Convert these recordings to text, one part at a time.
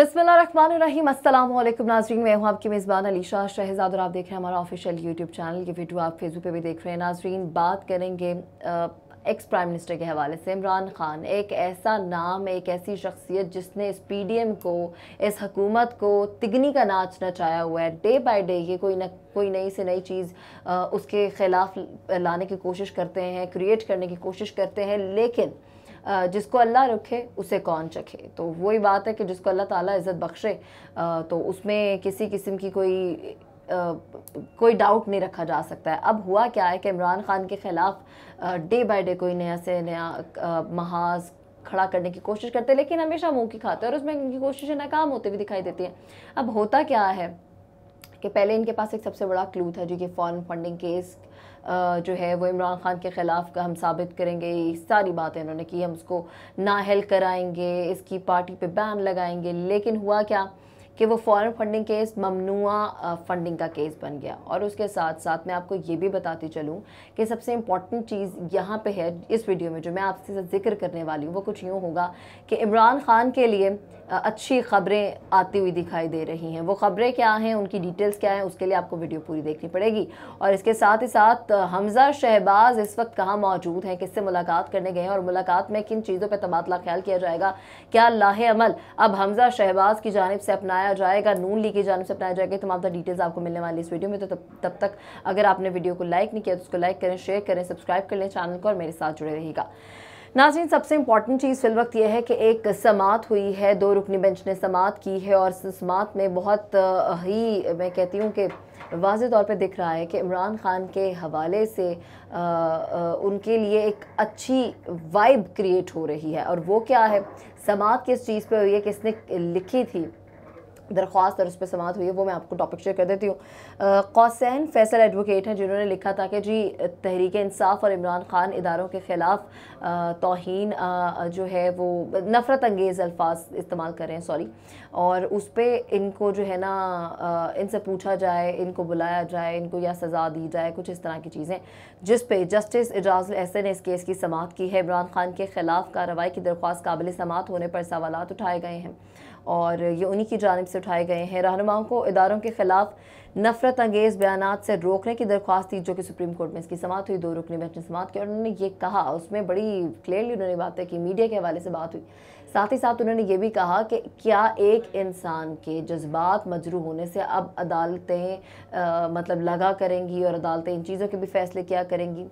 अस्सलाम वालेकुम नाजरीन मैं हूँ आपकी मेज़बान अलीशा शहजाद और आप देख रहे हैं हमारा ऑफिशियल यूट्यूब चैनल ये वीडियो आप फेसबुक पे भी देख रहे हैं नाजरीन बात करेंगे एक्स प्राइम मिनिस्टर के हवाले से इमरान खान एक ऐसा नाम एक ऐसी शख्सियत जिसने इस पी डी एम को इस हकूमत को तिगनी का नाच नचाया हुआ है डे बाई डे ये कोई न कोई नई से नई चीज़ उसके ख़िलाफ़ लाने की कोशिश करते हैं क्रिएट करने की कोशिश करते हैं लेकिन जिसको अल्लाह रखे उसे कौन चखे तो वही बात है कि जिसको अल्लाह ताला इज़्ज़त बख्शे तो उसमें किसी किस्म की कोई आ, कोई डाउट नहीं रखा जा सकता है अब हुआ क्या है कि इमरान खान के ख़िलाफ़ डे बाय डे कोई नया से नया महाज खड़ा करने की कोशिश करते हैं लेकिन हमेशा मुँह की खाते हैं और उसमें इनकी कोशिशें नाकाम होती हुई दिखाई देती हैं अब होता क्या है कि पहले इनके पास एक सबसे बड़ा क्लू था जो कि फ़ॉरन फंडिंग केस जो है वो इमरान खान के ख़िलाफ़ हम साबित करेंगे सारी बातें इन्होंने की हम उसको नाहल कराएंगे इसकी पार्टी पे बैन लगाएंगे लेकिन हुआ क्या कि वो फॉरेन फंडिंग केस ममनुआ फंडिंग का केस बन गया और उसके साथ साथ मैं आपको ये भी बताती चलूँ कि सबसे इम्पॉर्टेंट चीज़ यहाँ पे है इस वीडियो में जो मैं आपसे जिक्र करने वाली हूँ वो कुछ यूँ होगा कि इमरान खान के लिए अच्छी खबरें आती हुई दिखाई दे रही हैं वो खबरें क्या हैं उनकी डिटेल्स क्या हैं उसके लिए आपको वीडियो पूरी देखनी पड़ेगी और इसके साथ ही साथ हमज़ा शहबाज इस वक्त कहाँ मौजूद हैं किससे मुलाकात करने गए हैं और मुलाकात में किन चीज़ों पर तबादला ख्याल किया जाएगा क्या लाह अमल अब हमज़ा शहबाज की जानब से अपनाया जाएगा नून ली की जानब से अपनाया जाएगा तमाम डिटेल्स आपको मिलने वाली इस वीडियो में तो तब तब तक अगर आपने वीडियो को लाइक नहीं किया तो उसको लाइक करें शेयर करें सब्सक्राइब कर लें चैनल को और मेरे साथ जुड़े रहेगा नाजीन सबसे इम्पॉर्टेंट चीज़ फिल वक्त यह है कि एक समात हुई है दो रुकनी बेंच ने समात की है और समात में बहुत ही मैं कहती हूँ कि वाज तौर पर दिख रहा है कि इमरान खान के हवाले से आ, आ, उनके लिए एक अच्छी वाइब क्रिएट हो रही है और वो क्या है समात किस चीज़ पे हुई है किसने लिखी थी दरख्वास्त और उस पर समात हुई है वो मैं आपको टॉपिक शेयर कर देती हूँ कौसैन फैसल एडवोकेट हैं जिन्होंने लिखा था कि जी तहरीक इंसाफ और इमरान खान इदारों के ख़िलाफ़ तोहन जो है वो नफ़रत अंगेज़ अल्फाज इस्तेमाल कर रहे हैं सॉरी और उस पर इनको जो है ना इनसे पूछा जाए इनको बुलाया जाए इनको या सज़ा दी जाए कुछ इस तरह की चीज़ें जिस पर जस्टिस एजाज एहसन ने इस केस की समात की है इमरान खान के ख़िलाफ़ कार्रवाई की दरख्वास्त काबिल समात होने पर सवाल उठाए गए हैं और ये उन्हीं की जानब से उठाए गए हैं रहनुमाओं को इदारों के खिलाफ नफरत अंगेज बयान से रोकने की दरख्वास्त थी जो कि सुप्रीम कोर्ट में इसकी समाप्त हुई दो रुकनी बेंच ने की और उन्होंने ये कहा उसमें बड़ी क्लियरली उन्होंने बात है कि मीडिया के हवाले से बात हुई साथ ही साथ उन्होंने ये भी कहा कि क्या एक इंसान के जज्बात मजरू होने से अब अदालतें आ, मतलब लगा करेंगी और अदालतें इन चीज़ों के भी फैसले किया करेंगी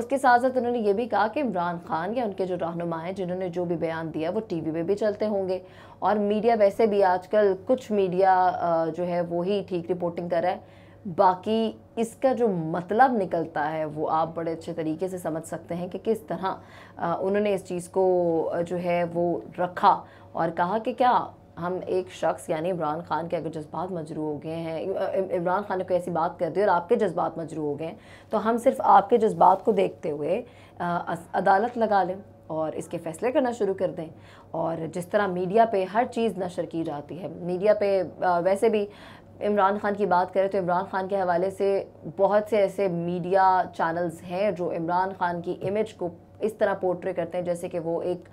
उसके साथ साथ उन्होंने ये भी कहा कि इमरान खान या उनके जो रहनुमा हैं जिन्होंने जो भी बयान दिया वो टी वी पर भी चलते होंगे और मीडिया वैसे भी आजकल कुछ मीडिया जो है वो ही ठीक रिपोर्टिंग कर रहा है बाकी इसका जो मतलब निकलता है वो आप बड़े अच्छे तरीके से समझ सकते हैं कि किस तरह उन्होंने इस चीज़ को जो है वो रखा और कहा कि क्या हम एक शख्स यानी इमरान खान के अगर जज्बात मजरू हो गए हैं इमरान खान ने कोई ऐसी बात कर दी और आपके जज्बात मजरू हो गए तो हम सिर्फ आपके जज्बात को देखते हुए अदालत लगा लें और इसके फ़ैसले करना शुरू कर दें और जिस तरह मीडिया पे हर चीज़ नशर की जाती है मीडिया पे वैसे भी इमरान खान की बात करें तो इमरान खान के हवाले से बहुत से ऐसे मीडिया चैनल्स हैं जो इमरान खान की इमेज को इस तरह पोर्ट्रे करते हैं जैसे कि वो एक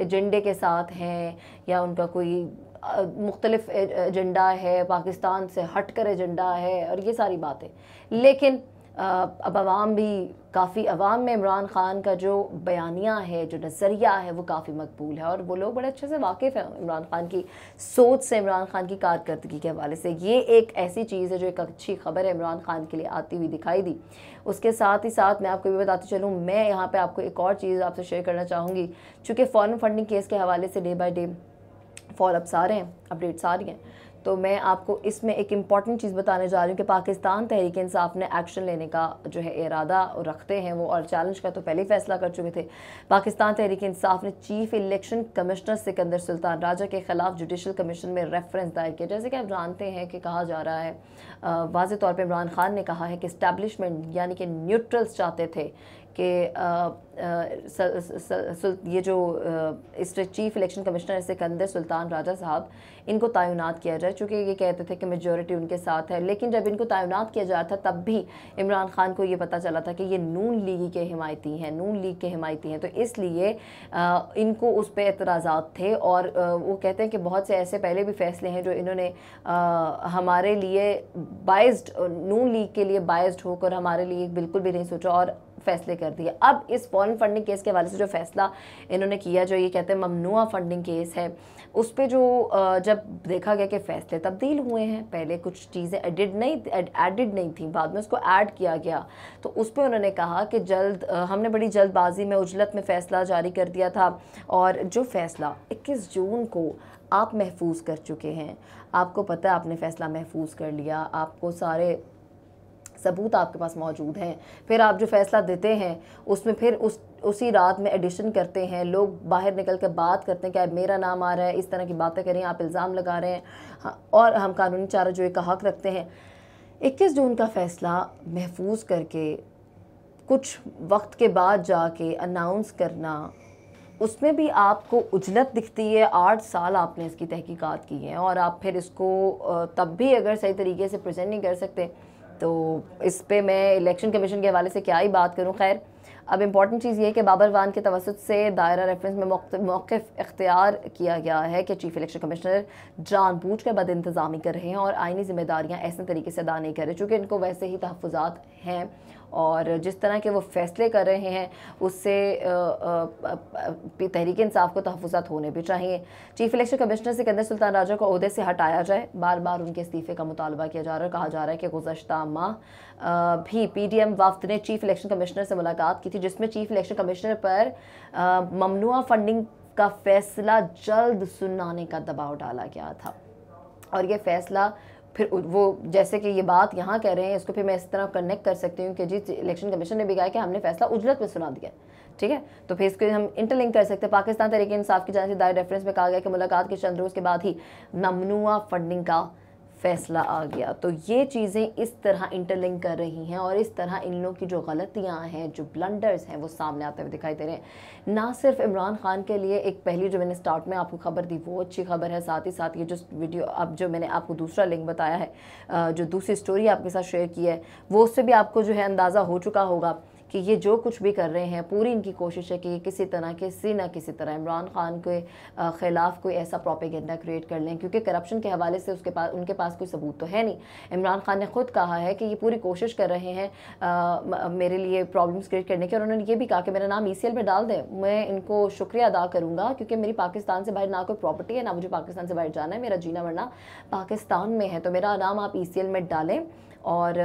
एजेंडे के साथ हैं या उनका कोई मुख्तलिफ एजेंडा है पाकिस्तान से हट कर एजेंडा है और ये सारी बातें लेकिन अब आवाम भी काफ़ी आवाम में इमरान ख़ान का जो बयानिया है जो नज़रिया है वो काफ़ी मकबूल है और वो लोग बड़े अच्छे से वाकिफ़ हैं इमरान ख़ान की सोच से इमरान ख़ान की कारकर्दगी के हवाले से ये एक ऐसी चीज़ है जो एक अच्छी खबर है इमरान ख़ान के लिए आती हुई दिखाई दी उसके साथ ही साथ मैं आपको भी बताती चलूँ मैं यहाँ पर आपको एक और चीज़ आपसे शेयर करना चाहूँगी चूँकि फ़ॉरन फंडिंग केस के हवाले से डे बाई डे फॉलोअप्स आ रहे हैं अपडेट्स आ रही हैं तो मैं आपको इसमें एक इम्पॉर्टेंट चीज़ बताने जा रही हूँ कि पाकिस्तान तहरीक इंसाफ ने एक्शन लेने का जो है इरादा रखते हैं वो और चैलेंज का तो पहले ही फैसला कर चुके थे पाकिस्तान तहरीक इंसाफ ने chief election commissioner Sikandar Sultan Raja के खिलाफ जुडिशल कमीशन में रेफरेंस दायर किया जैसे कि आप जानते हैं कि कहा जा रहा है वाज तौर पर इमरान खान ने कहा है कि इस्टेबलिशमेंट यानी कि न्यूट्रल्स चाहते थे कि ये जो इस chief election commissioner Sikandar Sultan Raja साहब इनको तैनात किया जाए चूँकि ये कहते थे कि मेजोरिटी उनके साथ है लेकिन जब इनको तैनात किया जा रहा था तब भी इमरान खान को ये पता चला था कि ये नून लीग के हिमायती हैं नून लीग के हिमायती हैं तो इसलिए इनको उस पर एतराज़ा थे और वो कहते हैं कि बहुत से ऐसे पहले भी फैसले हैं जो इन्होंने हमारे लिए बाइज नून लीग के लिए बाइस्ड होकर हमारे लिए बिल्कुल भी नहीं सोचा और फैसले कर दिए अब इस फॉरन फंडिंग केस के हवाले से जो फैसला इन्होंने किया जो ये कहते हैं ममनुआ फंडिंग केस है उस पर जो जब देखा गया कि फ़ैसले तब्दील हुए हैं पहले कुछ चीज़ें एडिड नहीं एडिड नहीं थी बाद में उसको ऐड किया गया तो उस पर उन्होंने कहा कि जल्द हमने बड़ी जल्दबाजी में उजलत में फ़ैसला जारी कर दिया था और जो फ़ैसला इक्कीस जून को आप महफूज कर चुके हैं आपको पता है आपने फ़ैसला महफूज कर लिया आपको सारे सबूत आपके पास मौजूद हैं फिर आप जो फैसला देते हैं उसमें फिर उस उसी रात में एडिशन करते हैं लोग बाहर निकल कर बात करते हैं क्या मेरा नाम आ रहा है इस तरह की बातें करें आप इल्ज़ाम लगा रहे हैं हाँ, और हम कानूनी चारा जो एक का हक रखते हैं इक्कीस जून का फैसला महफूज करके कुछ वक्त के बाद जाके अनाउंस करना उसमें भी आपको उजलत दिखती है आठ साल आपने इसकी तहकीकात की है और आप फिर इसको तब भी अगर सही तरीके से प्रेजेंट नहीं कर सकते तो इस पर मैं इलेक्शन कमीशन के हवाले से क्या ही बात करूँ खैर अब इम्पॉर्टेंट चीज़ ये कि बाबर वान के तवसत से दायरा रेफरेंस में मौक़ इख्तियार किया गया है कि चीफ़ इलेक्शन कमिश्नर जानबूझ कर बद इंतज़ामी कर रहे हैं और आइनी जिम्मेदारियाँ ऐसे तरीके से अदा नहीं कर रहे चूँकि इनको वैसे ही तहफ़ात हैं और जिस तरह के वो फैसले कर रहे हैं उससे तहरीक इंसाफ को तहफात होने भी चाहिए chief election commissioner Sikandar Sultan Raja को अहदे से हटाया जाए बार बार उनके इस्तीफे का मुतालबा किया जा रहा है कहा जा रहा है कि गुजशत माह भी पी डी एम वफ्त ने चीफ इलेक्शन कमिश्नर से मुलाकात की थी जिसमें चीफ इलेक्शन कमिश्नर पर ममनुआ फंडिंग का फैसला जल्द सुनाने का दबाव डाला गया था और ये फैसला फिर वो जैसे कि ये बात यहाँ कह रहे हैं इसको फिर मैं इस तरह कनेक्ट कर सकती हूँ कि जी इलेक्शन कमीशन ने भी कहा कि हमने फैसला उजरत में सुना दिया ठीक है तो फिर इसको हम इंटरलिंक कर सकते हैं पाकिस्तान तरीके इंसाफ की जाने से दायर रेफरेंस में कहा गया कि मुलाकात के चंद रोज के बाद ही नमनुआ फंडिंग का फैसला आ गया तो ये चीज़ें इस तरह इंटरलिंक कर रही हैं और इस तरह इन लोगों की जो गलतियाँ हैं जो ब्लंडर्स हैं वो सामने आते हुए दिखाई दे रहे हैं ना सिर्फ इमरान खान के लिए एक पहली जो मैंने स्टार्ट में आपको खबर दी वो अच्छी खबर है साथ ही साथ ये जो वीडियो अब जो मैंने आपको दूसरा लिंक बताया है जो दूसरी स्टोरी आपके साथ शेयर की है वो उससे भी आपको जो है अंदाज़ा हो चुका होगा कि ये जो कुछ भी कर रहे हैं पूरी इनकी कोशिश है कि किसी तरह किसी ना किसी तरह इमरान खान के ख़िलाफ़ कोई ऐसा प्रोपेगेंडा क्रिएट कर लें क्योंकि करप्शन के हवाले से उसके पास उनके पास कोई सबूत तो है नहीं इमरान खान ने ख़ुद कहा है कि ये पूरी कोशिश कर रहे हैं आ, मेरे लिए प्रॉब्लम्स क्रिएट करने की और उन्होंने ये भी कहा कि मेरा नाम ई e में डाल दें मैं इनको शुक्रिया अदा करूँगा क्योंकि मेरी पाकिस्तान से बाहर ना कोई प्रॉपर्टी है ना मुझे पाकिस्तान से बाहर जाना है मेरा जीना वरना पाकिस्तान में है तो मेरा नाम आप ई e में डालें और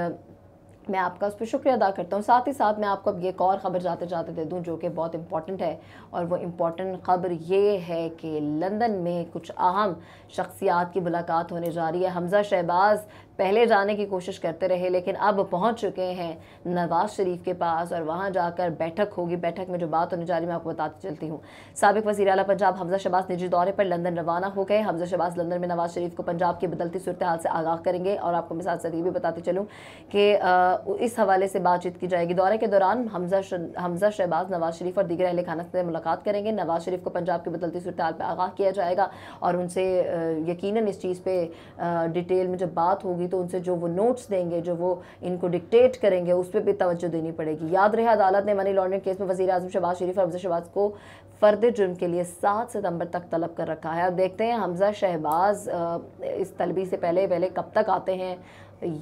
मैं आपका उस पर शुक्रिया अदा करता हूँ साथ ही साथ मैं आपको अब एक और ख़बर जाते जाते दे दूँ जो कि बहुत इंपॉर्टेंट है और वो इम्पॉर्टेंट ख़बर ये है कि लंदन में कुछ अहम शख्सियात की मुलाकात होने जा रही है हमज़ा शहबाज पहले जाने की कोशिश करते रहे लेकिन अब पहुंच चुके हैं नवाज शरीफ के पास और वहां जाकर बैठक होगी बैठक में जो बात होने जा रही मैं आपको बताती चलती हूँ सबक वजी अला पंजाब हमजा शबाज निजी दौरे पर लंदन रवाना हो गए हमजा शबाज लंदन में नवाज शरीफ को पंजाब की बदलती सूरत हाल से आगाह करेंगे और आपको मैं साथ साथ ये भी बताते चलूँ कि इस हवाले से बातचीत की जाएगी दौरे के दौरान हमजा हमजा शहबाज नवाज शरीफ और दीगर अहल खाना से मुलाकात करेंगे नवाज शरीफ को पंजाब की बदलती सूरत हाल पर आगाह किया जाएगा और उनसे यकीन इस चीज़ पर डिटेल में जब बात होगी होगी तो उनसे जो वो नोट्स देंगे जो वो इनको डिक्टेट करेंगे उस पर भी तवज्जो देनी पड़ेगी याद रहे अदालत ने मनी लॉन्ड्रिंग केस में वजी अजम शहबाज शरीफ और हमजा शहबाज को फर्द जुर्म के लिए सात सितंबर तक तलब कर रखा है अब देखते हैं हमजा शहबाज इस तलबी से पहले पहले कब तक आते हैं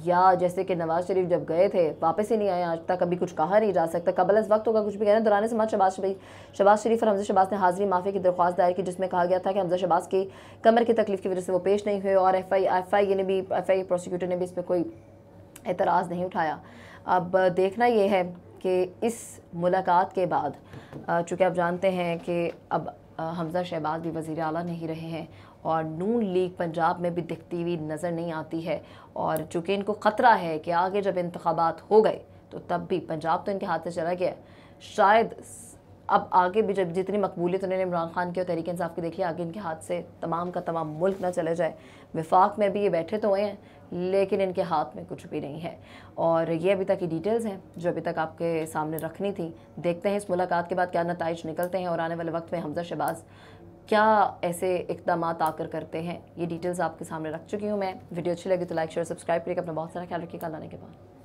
या जैसे कि नवाज़ शरीफ जब गए थे वापस ही नहीं आए आज तक अभी कुछ कहा नहीं जा सकता कबल अस वक्त होगा कुछ भी हैं दौरान समाज शबाज शरीफ शबाज शरीफ और हमजा शबाज ने हाजिरी माफ़ी की दरख्वास्त दायर की जिसमें कहा गया था कि हमजा शबाज की कमर की तकलीफ की वजह से वो पेश नहीं हुए और एफ आई एफ आई ने भी एफ आई प्रोसिक्यूटर ने भी इस पर कोई एतराज़ नहीं उठाया अब देखना यह है कि इस मुलाकात के बाद चूँकि आप जानते हैं कि अब हमज़ा शहबाज भी वज़ी अला नहीं रहे हैं और नून लीग पंजाब में भी दिखती हुई नज़र नहीं आती है और चूँकि इनको ख़तरा है कि आगे जब इंतबात हो गए तो तब भी पंजाब तो इनके हाथ से चला गया शायद अब आगे भी जब जितनी मकबूलियत उन्होंने इमरान खान की और तहरीक इंसाफ की देखी आगे इनके हाथ से तमाम का तमाम मुल्क ना चले जाए विफाक में भी ये बैठे तो हुए हैं लेकिन इनके हाथ में कुछ भी नहीं है और ये अभी तक की डिटेल्स हैं जो अभी तक आपके सामने रखनी थी देखते हैं इस मुलाकात के बाद क्या नतज निकलते हैं और आने वाले वक्त में हमजा शहबाज़ क्या ऐसे इकदाम आकर करते हैं ये डिटेल्स आपके सामने रख चुकी हूँ मैं वीडियो अच्छी लगी तो लाइक शेयर सब्सक्राइब करिएगा अपना बहुत सारा ख्याल रखिएगा लाने के बाद